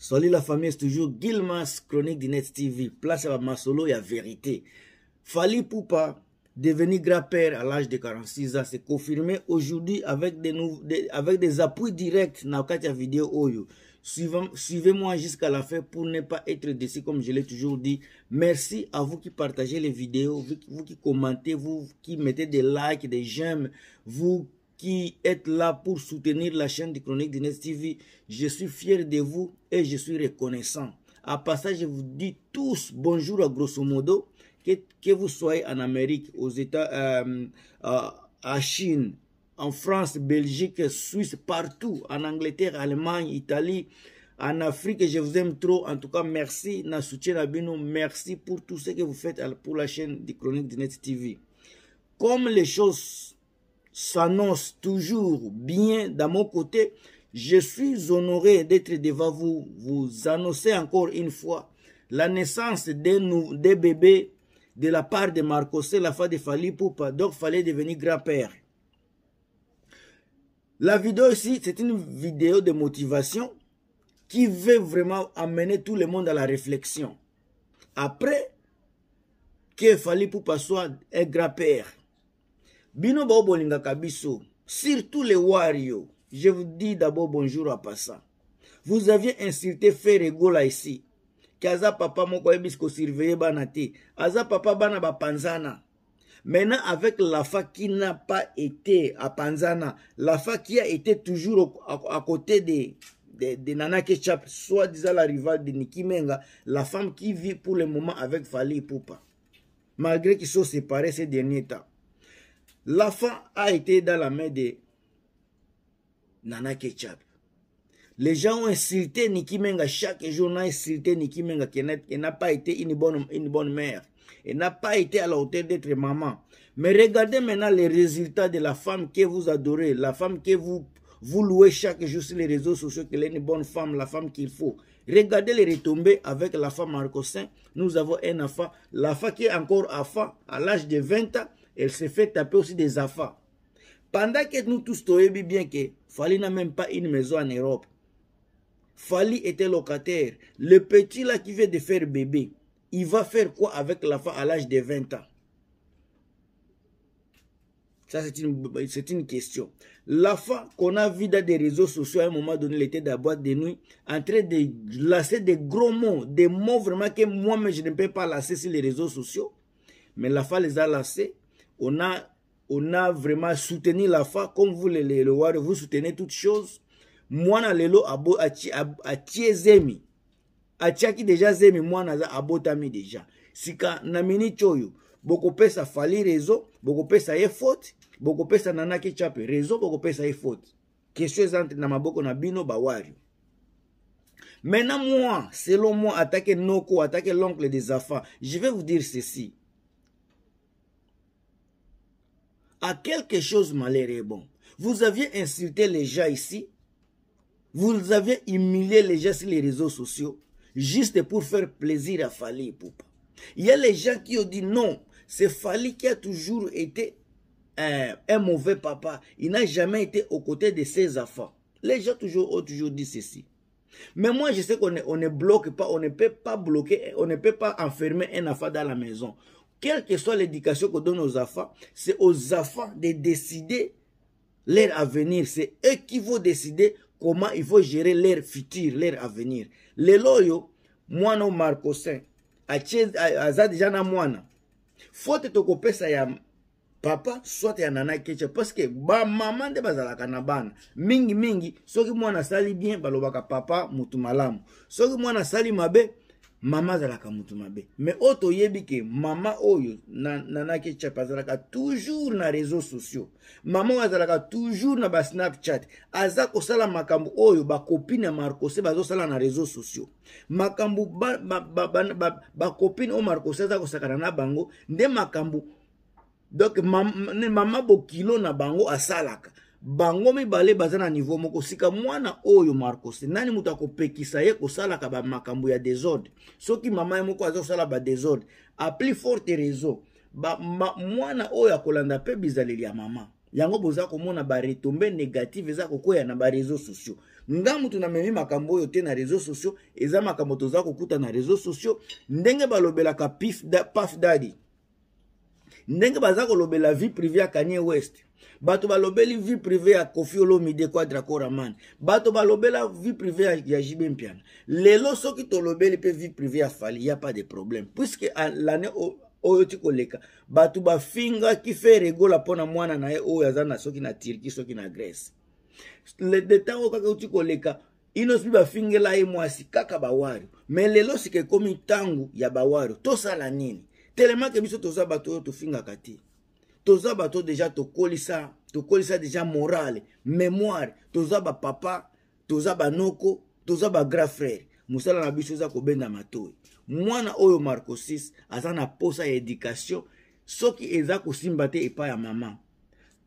Salut la famille, c'est toujours Guilmas, chronique d'Inet TV. Place à solo et à vérité. Fali Poupa, devenu grand-père à l'âge de 46 ans, c'est confirmé aujourd'hui avec des, avec des appuis directs dans la vidéo Oyo. Suivez-moi jusqu'à la fin pour ne pas être déçu, comme je l'ai toujours dit. Merci à vous qui partagez les vidéos, vous, vous qui commentez, vous qui mettez des likes, des j'aime, vous qui êtes là pour soutenir la chaîne de Chronique de Net TV. Je suis fier de vous et je suis reconnaissant. À passage, je vous dis tous bonjour à grosso modo, que, que vous soyez en Amérique, aux États, euh, euh à Chine, en France, Belgique, Suisse, partout, en Angleterre, Allemagne, Italie, en Afrique, je vous aime trop. En tout cas, merci, à Merci pour tout ce que vous faites pour la chaîne des Chroniques de Net TV. Comme les choses s'annonce toujours bien dans mon côté. Je suis honoré d'être devant vous, vous annoncer encore une fois la naissance des, bébés de la part de Marcos, et la femme de Fali Poupa, donc fallait devenir grand-père. La vidéo ici, c'est une vidéo de motivation qui veut vraiment amener tout le monde à la réflexion. Après que Fali Poupa soit un grand-père, bino baobolingaka biso surtout les wario je vous dis d'abord bonjour à passa vous aviez insulté frère egola ici ke aza papa moko ayebi kosurveye bana te aza papa bana bapanzana maintenant avec lafa qui n'a pas été apanzana lafa qui a été toujours à côté de de, de Nana Ketchup, soit disant la rivale de Niki Menga, la femme qui vit pour le moment avec Fali Poupa. Malgré qu'ils soient séparés ces derniers temps. L'enfant a été dans la main de Nana Ketchup. Les gens ont insulté Niki Menga chaque jour, on a insulté Niki Menga qui n'a pas été une bonne, une bonne mère. Elle n'a pas été à la hauteur d'être maman. Mais regardez maintenant les résultats de la femme que vous adorez, la femme que vous, vous louez chaque jour sur les réseaux sociaux, qu'elle est une bonne femme, la femme qu'il faut. Regardez les retombées avec la femme Marcosin. Nous avons un enfant, femme qui est encore enfant à l'âge de 20 ans, elle s'est fait taper aussi des affaires. Pendant que nous tous toyebi bien que Fali n'a même pas une maison en Europe. Fali était locataire. Le petit là qui vient de faire bébé, il va faire quoi avec la femme à l'âge de 20 ans Ça, c'est une, une question. femme qu'on a vu dans des réseaux sociaux à un moment donné, l'été était dans la boîte de nuit, en train de lasser des gros mots, des mots vraiment que moi-même je ne peux pas lasser sur les réseaux sociaux. Mais la femme les a lassés on a, on a vraiment soutenu la foi, comme vous le, le, voir, vous soutenez toutes choses. Mwana lelo abo atie zemi. atiaki déjà zemi mwana abo abotami deja sika na choyu. Boko pesa fali rezo pesa ye faute pesa nanaki chape rezo pesa ye faute question entre na maboko na bino bawari maintenant moi selon moi attaquer noko attaquer l'oncle des enfants je vais vous dire ceci à quelque chose malheur et bon. Vous aviez insulté les gens ici. Vous aviez humilié les gens sur les réseaux sociaux juste pour faire plaisir à Fali et Poupa. Il y a les gens qui ont dit non, c'est Fali qui a toujours été euh, un mauvais papa. Il n'a jamais été aux côtés de ses enfants. Les gens toujours, ont toujours dit ceci. Mais moi, je sais qu'on ne, on ne bloque pas, on ne peut pas bloquer, on ne peut pas enfermer un enfant dans la maison quelle que soit l'éducation qu'on donne aux enfants, c'est aux enfants de décider leur avenir. C'est eux qui vont décider comment ils vont gérer leur futur, leur avenir. Les loyaux, moi non Marcosin, aza déjà na mwana. tu to ya papa soit ya nana keche parce que ba maman de un la bana mingi mingi un mwana sali bien balobaka papa mutu malamu moi mwana sali mabe mama azalaka motu mabe me oyo toyebi ke mama oyo nanaki na chap azalaka toujours na réseau sociaux mama oyo azalaka toujours na basnapchat aza kosala makambo oyo bakopine ya marcose bazosala na réseau sociaux makambo bakopine ba, ba, ba, oyo marcose aza kosakana na bango nde makambo donk mam, mama bokilo na bango asalaka bango mibale baza na niveau moko sika mwana oyo marcos nani moto akopekisa ye kosalaka bamakambo ya desordre soki mama ye moko aza kosala badesordre a plus forte réseau mwana oyo akolanda mpe bizaleli ya mama yango boza komona baretombe négative eza kokwea na bareseau sociaux nga mutu namemi makambo oyo te na reseau sociaux eza makambo toza kokuta na reseau sociaux ndenge balobelaka paf dadi ndenge baza kolobela vie privé ya kanye west bato balobeli vie privé ya kofi olomide kwa draco raman bato balobela vie privé ya, ya jibe mpiana lelo soki tolobeli mpe vie privé ya fali ya pas de problème puisque lane oyo ti koleka bato bafingaki fe regola mpona mwana na ye oyo aza na soki na turki soki na grèce detan oyo kaka oti koleka ino mpe bafingela ye mwasi kaka bawari me lelo sika ekomi ntango ya bawari tosala nini telema ke biso toza bato oyo tofingaka te toza bato deja tokolisa tokolisa deja morale mémoire toza bapapa toza banoko toza bagrand frère mosala na biso eza kobenda matoi mwana oyo marco 6 aza na posa ya éducation soki eza kosimba te epai ya mama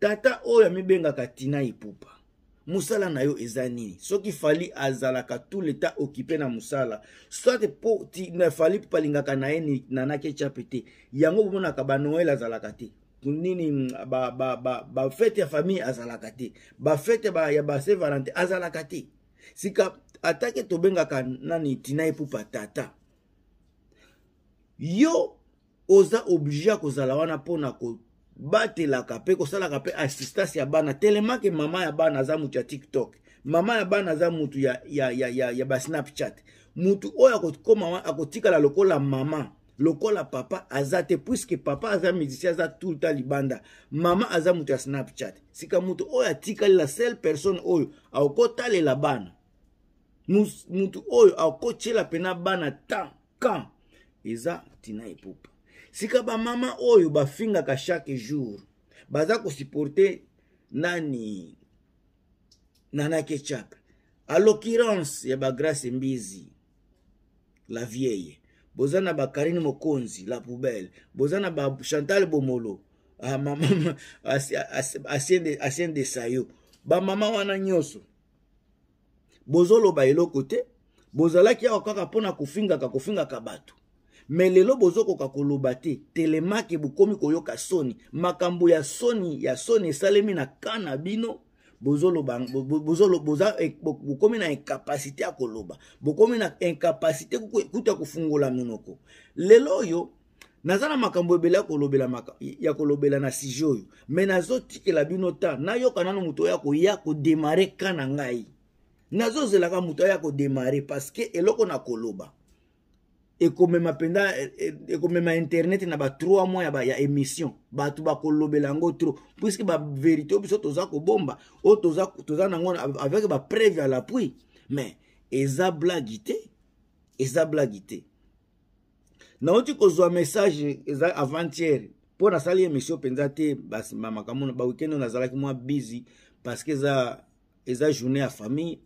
tata oyo amibengaka tina epupa mosala na yo eza nini soki fali azalaka tout le temps occupé na mosala soit po fali mpo alingaka na ye nanaki echape te yango bomonaka banoel azalaka te nini mm, bafete ya famille azalaka te bafete ya base valante azalaka te sika atake tobengaka nani tina epupa tata yo oza oblige ya kozala wana mpona ko batelaka mpe kosalaka mpe assistance ya bana telemake mama ya bana aza moto ya tiktok mama ya bana aza motu ya, ya, ya, ya, ya basnapchat motu oyo akokoma akotikala lokola mama lokola papa aza te puiske papa aza musicien aza tulta libanda mama aza moto ya snapchat sika motu oyo atikali la sel personne oyo akokotalela bana motu oyo akokotyela mpena bana tan kan eza tina epupe sika bamama oyo bafingaka chaque jour baza kosuporte nani nanake chapel a l'occurrence ya bagrace mbizi la vieille boza na bakarine mokonzi la poubelle boza na bachantal bomolo asien de sayo bamama wana nyonso bozoloba eloko te bozalaki awa kaka mpona kofingaka kofingaka bato me lelo bozokoka koloba te telemaki bokomi koyoka soni makambo ya soni ya soni esalemi na ka na bino e, bokomi na incapacité ya koloba bokomi na incapacité kuta kofungola monoko lelo oyo naza na makambo ebele ya kolobela na sujet oyo me nazotikela bino ta nayoka nano moto oyo akoya kodemare ka na ngai nazozelaka moto oyo akodemare parceke eloko na koloba ekomema mpenza e, e, ekomema internet na ba 3 mois ya, ba, ya émission bato bakolobela yango trop puiske baverité oyo biso toza kobomba oyo toza, toza nango avec bapreve à l'appui mais eza blagi te eza blagi te nauti kozwa message eza avantiere mpo nasali émission mpenza te makambo bawikende oyo nazalaki mwa bizi parceke eza eza journée ya famille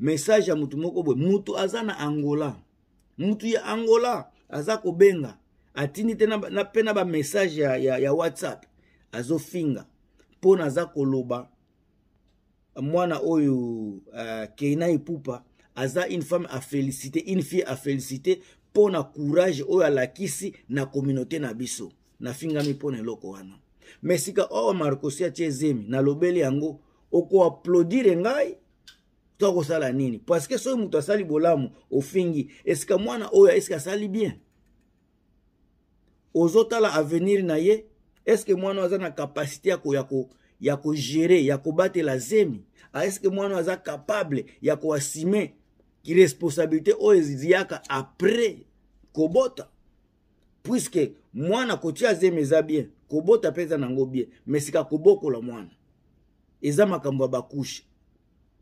message ya motu moko boye motu aza na angola mutu ya angola aza kobenga atindi te mpe na bamessage ya, ya, ya whatsapp azofinga mpona aza koloba mwana oyo uh, keina epupa aza une femme afélicité une fille afélicité mpona courage oyo alakisi na communauté na biso nafingami mpona eloko wana me sika oyo oh, markosi atie ezemi nalobeli yango okoaplodire ngai toza kosala nini parceke soki moto asali bolamu ofingi esika mwana oyo eske asali bien ozotala avenir na ye eske mwana oyo aza na kapasité ya kogere ya kobatela zemi ah, eske mwana oyo aza kapable ya koasime responsabilité oyo eziyaka apres kobota puiske mwana kotia zemi eza bien kobota mpe eza nango bien me sika kobokola mwana eza makambo ya bakushe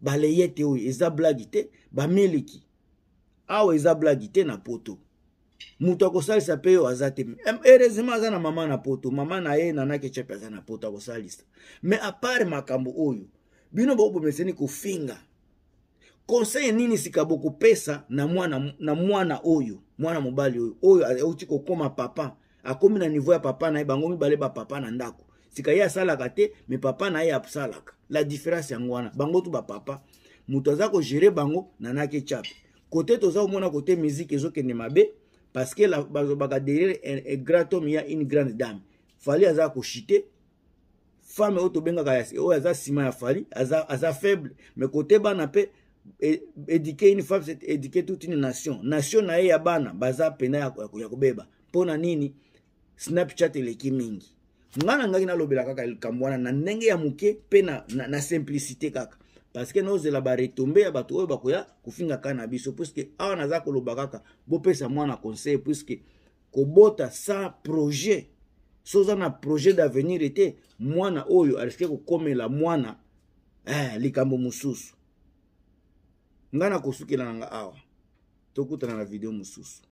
baleye te oyo eza blagi te bameleki awa eza blagi te na poto moto akosalisa mpe oyo aza te heureusement aza na mama na poto mama na ye nanakechepe aza na poto akosalisa me apart makambo oyo bino bobomeseni kofinga conseil nini sika bokopesa na mwana, na mwana oyo mwana mobali oyo oyo auti kokóma papa akómi na niveau ya papa na ye bango mibale bapapa na ndako sika ye asalaka te me papa na ye asalaka la différence yango wana bango to bapapa moto aza kogere bango nanaki chape kote toza komona kote musike ezokende mabe parce que bazobaka derrière un grand homme ya une grande dame fali aza koshite femme oyo tobengaka oyo aza nsima ya fali aza, aza faible mais kote bana mpe e, éduquer une femme c'est éduquer toute une nation nation na ye ya bana baza pena ya kobeba mpona nini snapchat eleki mingi nga na ngai nalobela kaka likambo wana na ndenge ya moke mpe na, na, na simplicité kaka parceke nozela baretombe ya bato oyo bakoya kofinga kaka na biso puiske awa naza koloba kaka bopesa mwana conseil puiske kobota sa projet soza na projet d'avenir ete mwana oyo ariske kokomela mwana eh, likambo mosusu ngai nakosukela na nga awa tokutana na video mosusu